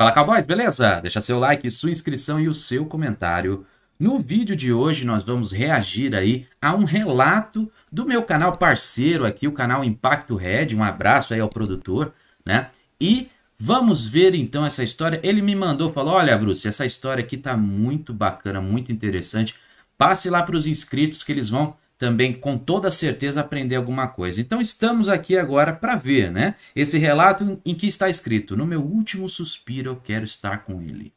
Fala Cowboys, beleza? Deixa seu like, sua inscrição e o seu comentário. No vídeo de hoje nós vamos reagir aí a um relato do meu canal parceiro aqui, o canal Impacto Red, um abraço aí ao produtor, né? E vamos ver então essa história. Ele me mandou, falou, olha Bruce, essa história aqui tá muito bacana, muito interessante. Passe lá para os inscritos que eles vão também com toda certeza aprender alguma coisa. Então estamos aqui agora para ver, né? Esse relato em que está escrito: No meu último suspiro eu quero estar com ele.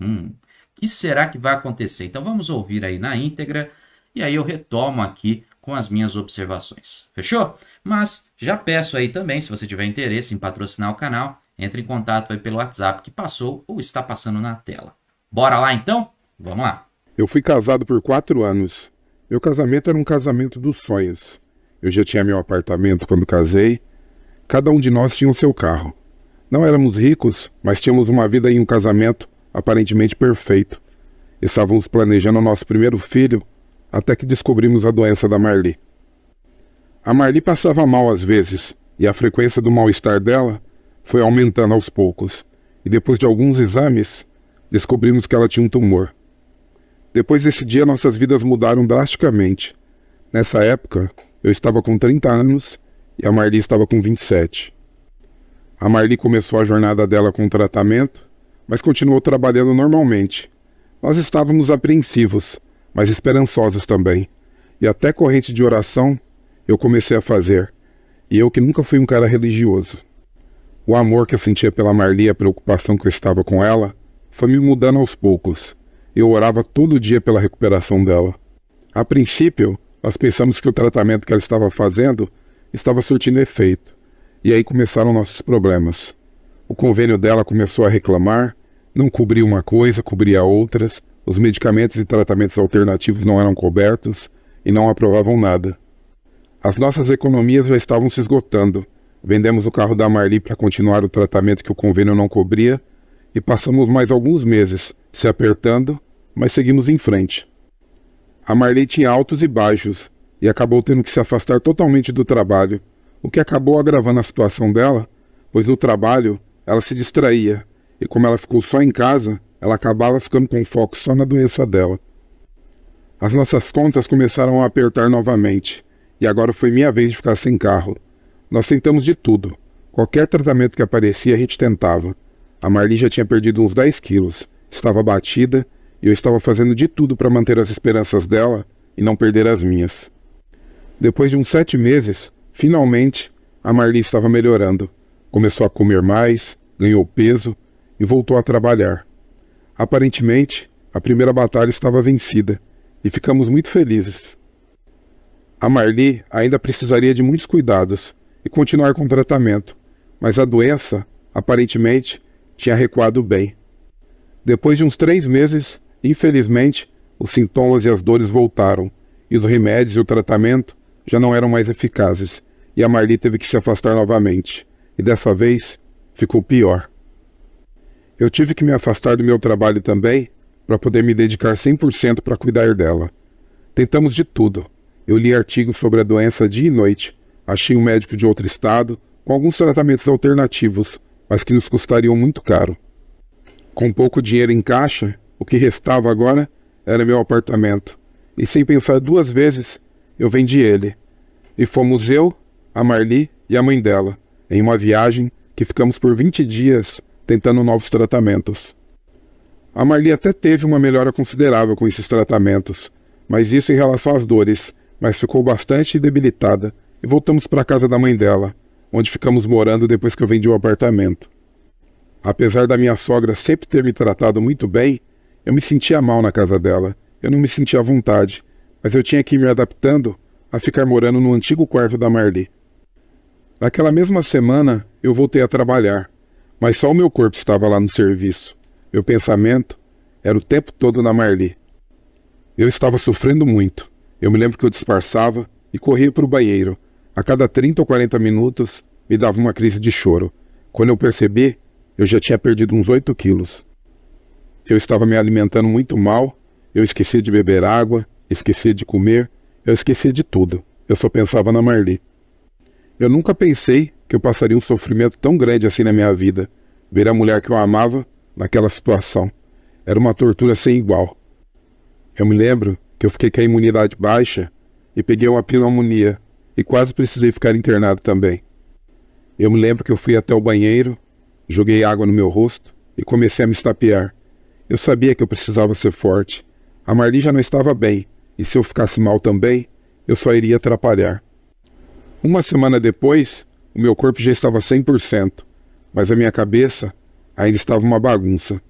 Hum, que será que vai acontecer? Então vamos ouvir aí na íntegra e aí eu retomo aqui com as minhas observações. Fechou? Mas já peço aí também, se você tiver interesse em patrocinar o canal, entre em contato aí pelo WhatsApp que passou ou está passando na tela. Bora lá então? Vamos lá. Eu fui casado por quatro anos. Meu casamento era um casamento dos sonhos. Eu já tinha meu apartamento quando casei. Cada um de nós tinha o seu carro. Não éramos ricos, mas tínhamos uma vida e um casamento aparentemente perfeito. Estávamos planejando o nosso primeiro filho até que descobrimos a doença da Marli. A Marli passava mal às vezes, e a frequência do mal-estar dela foi aumentando aos poucos. E depois de alguns exames, descobrimos que ela tinha um tumor. Depois desse dia, nossas vidas mudaram drasticamente. Nessa época, eu estava com 30 anos e a Marli estava com 27. A Marli começou a jornada dela com tratamento, mas continuou trabalhando normalmente. Nós estávamos apreensivos, mas esperançosos também. E até corrente de oração eu comecei a fazer. E eu que nunca fui um cara religioso. O amor que eu sentia pela Marli e a preocupação que eu estava com ela foi me mudando aos poucos eu orava todo dia pela recuperação dela. A princípio, nós pensamos que o tratamento que ela estava fazendo estava surtindo efeito, e aí começaram nossos problemas. O convênio dela começou a reclamar, não cobria uma coisa, cobria outras, os medicamentos e tratamentos alternativos não eram cobertos e não aprovavam nada. As nossas economias já estavam se esgotando. Vendemos o carro da Marli para continuar o tratamento que o convênio não cobria e passamos mais alguns meses se apertando, mas seguimos em frente. A Marley tinha altos e baixos e acabou tendo que se afastar totalmente do trabalho, o que acabou agravando a situação dela, pois no trabalho ela se distraía e, como ela ficou só em casa, ela acabava ficando com foco só na doença dela. As nossas contas começaram a apertar novamente e agora foi minha vez de ficar sem carro. Nós tentamos de tudo. Qualquer tratamento que aparecia, a gente tentava. A Marli já tinha perdido uns 10 quilos, estava batida e eu estava fazendo de tudo para manter as esperanças dela e não perder as minhas. Depois de uns sete meses, finalmente, a Marli estava melhorando. Começou a comer mais, ganhou peso e voltou a trabalhar. Aparentemente, a primeira batalha estava vencida e ficamos muito felizes. A Marli ainda precisaria de muitos cuidados e continuar com o tratamento, mas a doença, aparentemente, tinha recuado bem. Depois de uns três meses, infelizmente, os sintomas e as dores voltaram, e os remédios e o tratamento já não eram mais eficazes, e a Marli teve que se afastar novamente, e dessa vez ficou pior. Eu tive que me afastar do meu trabalho também para poder me dedicar 100% para cuidar dela. Tentamos de tudo. Eu li artigos sobre a doença dia e noite, achei um médico de outro estado com alguns tratamentos alternativos, mas que nos custariam muito caro. Com pouco dinheiro em caixa, o que restava agora era meu apartamento, e sem pensar duas vezes, eu vendi ele. E fomos eu, a Marli e a mãe dela, em uma viagem que ficamos por 20 dias tentando novos tratamentos. A Marli até teve uma melhora considerável com esses tratamentos, mas isso em relação às dores, mas ficou bastante debilitada e voltamos para a casa da mãe dela, onde ficamos morando depois que eu vendi o apartamento. Apesar da minha sogra sempre ter me tratado muito bem, eu me sentia mal na casa dela. Eu não me sentia à vontade, mas eu tinha que ir me adaptando a ficar morando no antigo quarto da Marli. Naquela mesma semana, eu voltei a trabalhar, mas só o meu corpo estava lá no serviço. Meu pensamento era o tempo todo na Marli. Eu estava sofrendo muito. Eu me lembro que eu disfarçava e corria para o banheiro, a cada 30 ou 40 minutos me dava uma crise de choro. Quando eu percebi, eu já tinha perdido uns 8 quilos. Eu estava me alimentando muito mal, eu esqueci de beber água, esqueci de comer, eu esqueci de tudo. Eu só pensava na Marli. Eu nunca pensei que eu passaria um sofrimento tão grande assim na minha vida. Ver a mulher que eu amava naquela situação. Era uma tortura sem igual. Eu me lembro que eu fiquei com a imunidade baixa e peguei uma pneumonia e quase precisei ficar internado também. Eu me lembro que eu fui até o banheiro, joguei água no meu rosto e comecei a me estapear. Eu sabia que eu precisava ser forte. A Marli já não estava bem, e se eu ficasse mal também, eu só iria atrapalhar. Uma semana depois, o meu corpo já estava 100%, mas a minha cabeça ainda estava uma bagunça.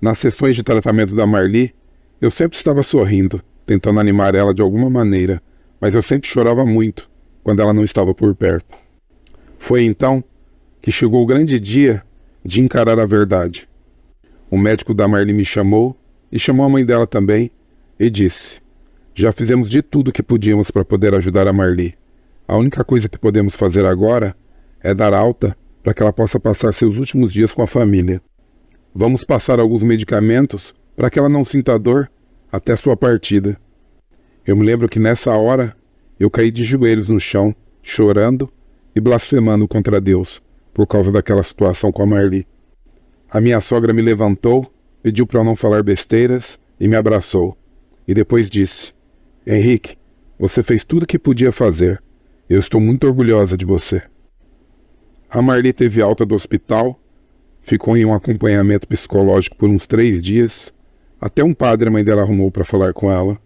Nas sessões de tratamento da Marli, eu sempre estava sorrindo, tentando animar ela de alguma maneira mas eu sempre chorava muito quando ela não estava por perto. Foi então que chegou o grande dia de encarar a verdade. O médico da Marli me chamou e chamou a mãe dela também e disse: Já fizemos de tudo que podíamos para poder ajudar a Marli. A única coisa que podemos fazer agora é dar alta para que ela possa passar seus últimos dias com a família. Vamos passar alguns medicamentos para que ela não sinta dor até sua partida. Eu me lembro que nessa hora eu caí de joelhos no chão, chorando e blasfemando contra Deus por causa daquela situação com a Marli. A minha sogra me levantou, pediu para não falar besteiras e me abraçou. E depois disse: Henrique, você fez tudo o que podia fazer. Eu estou muito orgulhosa de você. A Marli teve alta do hospital, ficou em um acompanhamento psicológico por uns três dias. Até um padre a mãe dela arrumou para falar com ela.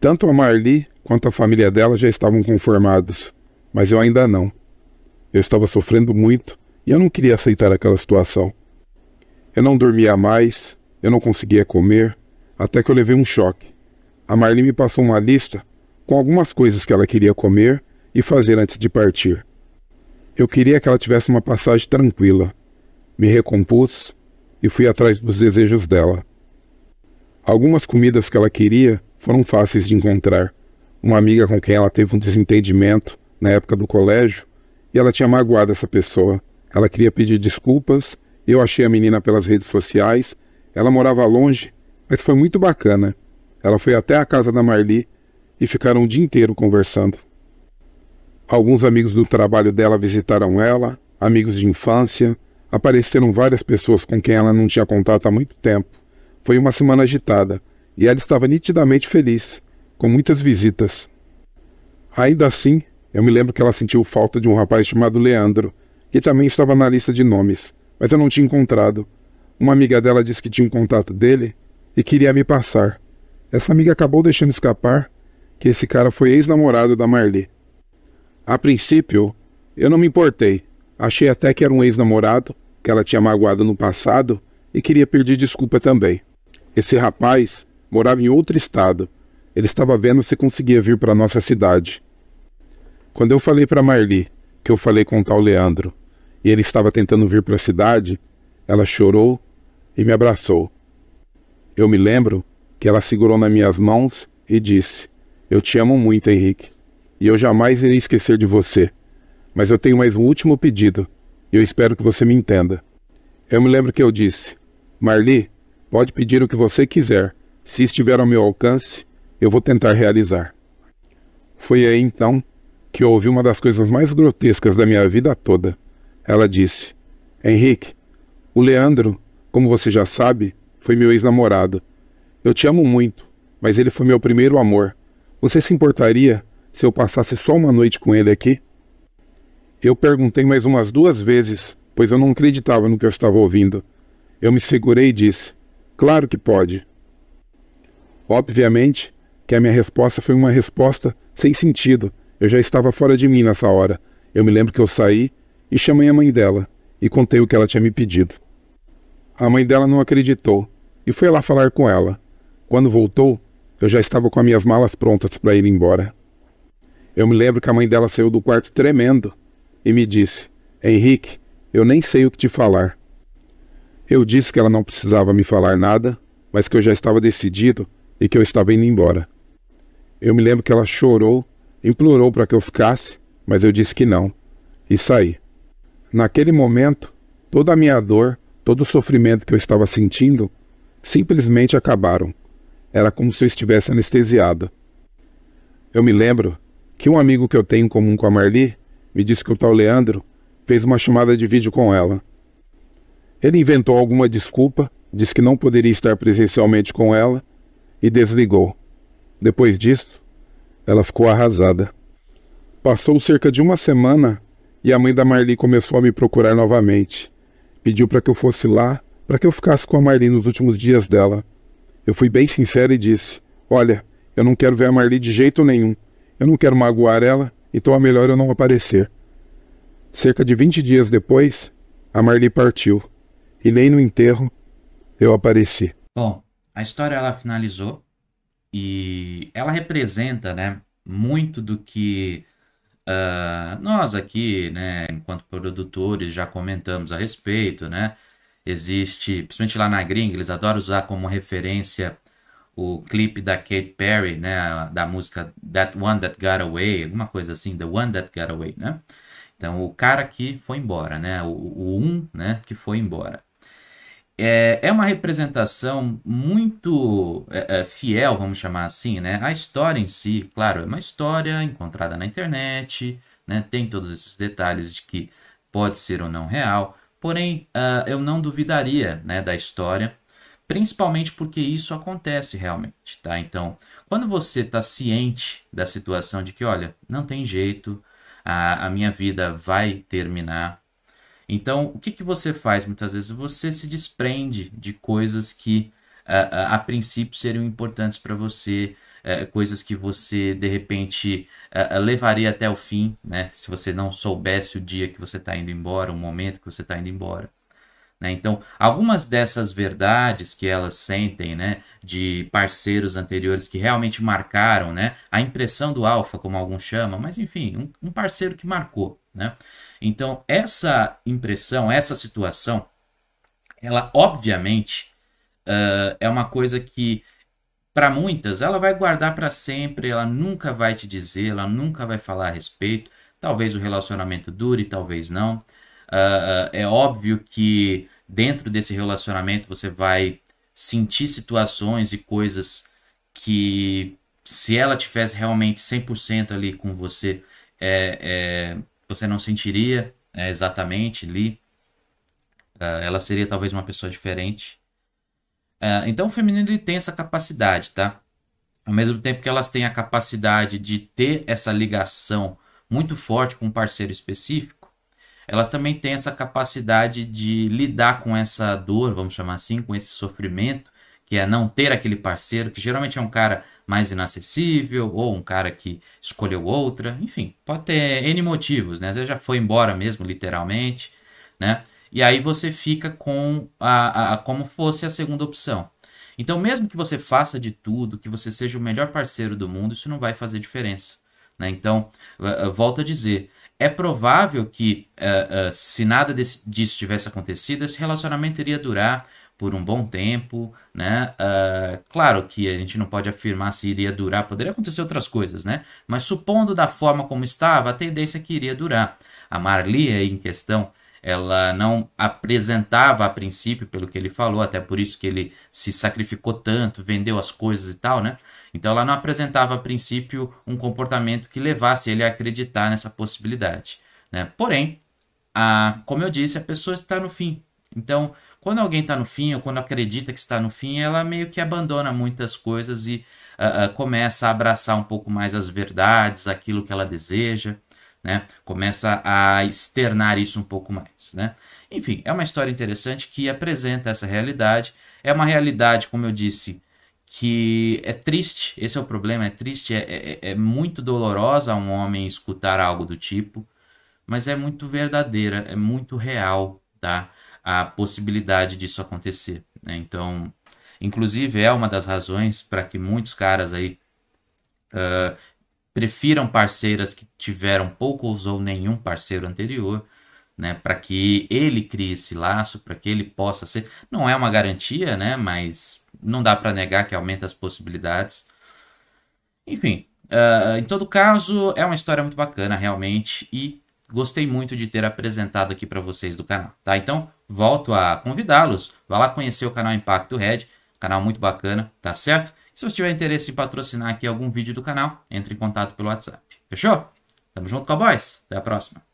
Tanto a Marli quanto a família dela já estavam conformados, mas eu ainda não. Eu estava sofrendo muito e eu não queria aceitar aquela situação. Eu não dormia mais, eu não conseguia comer, até que eu levei um choque. A Marli me passou uma lista com algumas coisas que ela queria comer e fazer antes de partir. Eu queria que ela tivesse uma passagem tranquila. Me recompus e fui atrás dos desejos dela. Algumas comidas que ela queria foram fáceis de encontrar. Uma amiga com quem ela teve um desentendimento na época do colégio e ela tinha magoado essa pessoa. Ela queria pedir desculpas, eu achei a menina pelas redes sociais, ela morava longe, mas foi muito bacana. Ela foi até a casa da Marli e ficaram o dia inteiro conversando. Alguns amigos do trabalho dela visitaram ela, amigos de infância, apareceram várias pessoas com quem ela não tinha contato há muito tempo. Foi uma semana agitada, e ela estava nitidamente feliz, com muitas visitas. Ainda assim, eu me lembro que ela sentiu falta de um rapaz chamado Leandro, que também estava na lista de nomes, mas eu não tinha encontrado. Uma amiga dela disse que tinha um contato dele e queria me passar. Essa amiga acabou deixando escapar que esse cara foi ex-namorado da Marli. A princípio, eu não me importei. Achei até que era um ex-namorado, que ela tinha magoado no passado e queria pedir desculpa também. Esse rapaz morava em outro estado. Ele estava vendo se conseguia vir para nossa cidade. Quando eu falei para Marli que eu falei com o tal Leandro e ele estava tentando vir para a cidade, ela chorou e me abraçou. Eu me lembro que ela segurou nas minhas mãos e disse: Eu te amo muito, Henrique, e eu jamais irei esquecer de você. Mas eu tenho mais um último pedido e eu espero que você me entenda. Eu me lembro que eu disse: Marli, pode pedir o que você quiser, se estiver ao meu alcance, eu vou tentar realizar. Foi aí então que ouvi uma das coisas mais grotescas da minha vida toda. Ela disse: Henrique, o Leandro, como você já sabe, foi meu ex-namorado. Eu te amo muito, mas ele foi meu primeiro amor. Você se importaria se eu passasse só uma noite com ele aqui? Eu perguntei mais umas duas vezes, pois eu não acreditava no que eu estava ouvindo. Eu me segurei e disse: Claro que pode. Obviamente que a minha resposta foi uma resposta sem sentido. Eu já estava fora de mim nessa hora. Eu me lembro que eu saí e chamei a mãe dela e contei o que ela tinha me pedido. A mãe dela não acreditou e foi lá falar com ela. Quando voltou, eu já estava com as minhas malas prontas para ir embora. Eu me lembro que a mãe dela saiu do quarto tremendo e me disse: Henrique, eu nem sei o que te falar. Eu disse que ela não precisava me falar nada, mas que eu já estava decidido e que eu estava indo embora. Eu me lembro que ela chorou, implorou para que eu ficasse, mas eu disse que não e saí. Naquele momento, toda a minha dor, todo o sofrimento que eu estava sentindo, simplesmente acabaram. Era como se eu estivesse anestesiado. Eu me lembro que um amigo que eu tenho em comum com a Marli me disse que o tal Leandro fez uma chamada de vídeo com ela. Ele inventou alguma desculpa, disse que não poderia estar presencialmente com ela e desligou. Depois disso, ela ficou arrasada. Passou cerca de uma semana e a mãe da Marli começou a me procurar novamente. Pediu para que eu fosse lá, para que eu ficasse com a Marli nos últimos dias dela. Eu fui bem sincero e disse: Olha, eu não quero ver a Marli de jeito nenhum. Eu não quero magoar ela, então é melhor eu não aparecer. Cerca de 20 dias depois, a Marli partiu. E nem no enterro eu apareci. Bom, a história ela finalizou e ela representa, né, muito do que uh, nós aqui, né, enquanto produtores já comentamos a respeito, né? Existe, principalmente lá na gringa, eles adoram usar como referência o clipe da Kate Perry, né, da música That One That Got Away, alguma coisa assim, The One That Got Away, né? Então, o cara que foi embora, né? O, o um, né, que foi embora é, é uma representação muito é, é, fiel, vamos chamar assim, né? A história em si, claro, é uma história encontrada na internet, né? tem todos esses detalhes de que pode ser ou não real, porém uh, eu não duvidaria né, da história, principalmente porque isso acontece realmente, tá? Então, quando você está ciente da situação de que, olha, não tem jeito, a, a minha vida vai terminar, então, o que, que você faz muitas vezes? Você se desprende de coisas que a, a, princípio seriam importantes para você, é, coisas que você de repente levaria até o fim, né? Se você não soubesse o dia que você está indo embora, o momento que você está indo embora. Né? Então, algumas dessas verdades que elas sentem né, de parceiros anteriores que realmente marcaram né, a impressão do alfa, como alguns chamam, mas enfim, um, um parceiro que marcou. Né? Então, essa impressão, essa situação, ela obviamente uh, é uma coisa que, para muitas, ela vai guardar para sempre, ela nunca vai te dizer, ela nunca vai falar a respeito. Talvez o relacionamento dure, talvez não. Uh, é óbvio que dentro desse relacionamento você vai sentir situações e coisas que, se ela tivesse realmente 100% ali com você, é, é, você não sentiria é, exatamente ali. Uh, ela seria talvez uma pessoa diferente. Uh, então o feminino ele tem essa capacidade, tá? Ao mesmo tempo que elas têm a capacidade de ter essa ligação muito forte com um parceiro específico, elas também têm essa capacidade de lidar com essa dor, vamos chamar assim, com esse sofrimento que é não ter aquele parceiro, que geralmente é um cara mais inacessível ou um cara que escolheu outra, enfim, pode ter N motivos, né? Às vezes já foi embora mesmo, literalmente, né? E aí você fica com a, a, como fosse a segunda opção. Então, mesmo que você faça de tudo, que você seja o melhor parceiro do mundo, isso não vai fazer diferença. Né? Então, volto a dizer, é provável que uh, uh, se nada desse, disso tivesse acontecido, esse relacionamento iria durar por um bom tempo, né? Uh, claro que a gente não pode afirmar se iria durar, poderia acontecer outras coisas, né? Mas supondo da forma como estava, a tendência é que iria durar. A Marli em questão, ela não apresentava a princípio, pelo que ele falou, até por isso que ele se sacrificou tanto, vendeu as coisas e tal, né? Então ela não apresentava a princípio um comportamento que levasse ele a acreditar nessa possibilidade, né? Porém, a, como eu disse, a pessoa está no fim. Então, quando alguém está no fim, ou quando acredita que está no fim, ela meio que abandona muitas coisas e uh, uh, começa a abraçar um pouco mais as verdades, aquilo que ela deseja, né? Começa a externar isso um pouco mais, né? Enfim, é uma história interessante que apresenta essa realidade. É uma realidade, como eu disse, que é triste, esse é o problema, é triste, é, é, é muito dolorosa um homem escutar algo do tipo, mas é muito verdadeira, é muito real, tá? a possibilidade disso acontecer. Né? Então, inclusive é uma das razões para que muitos caras aí uh, prefiram parceiras que tiveram poucos ou nenhum parceiro anterior, né? Para que ele crie esse laço, para que ele possa ser. Não é uma garantia, né? Mas não dá para negar que aumenta as possibilidades. Enfim, uh, em todo caso, é uma história muito bacana, realmente. E gostei muito de ter apresentado aqui para vocês do canal, tá? Então, volto a convidá-los. Vá lá conhecer o canal Impacto Red, canal muito bacana, tá certo? se você tiver interesse em patrocinar aqui algum vídeo do canal, entre em contato pelo WhatsApp. Fechou? Tamo junto, cowboys. Até a próxima.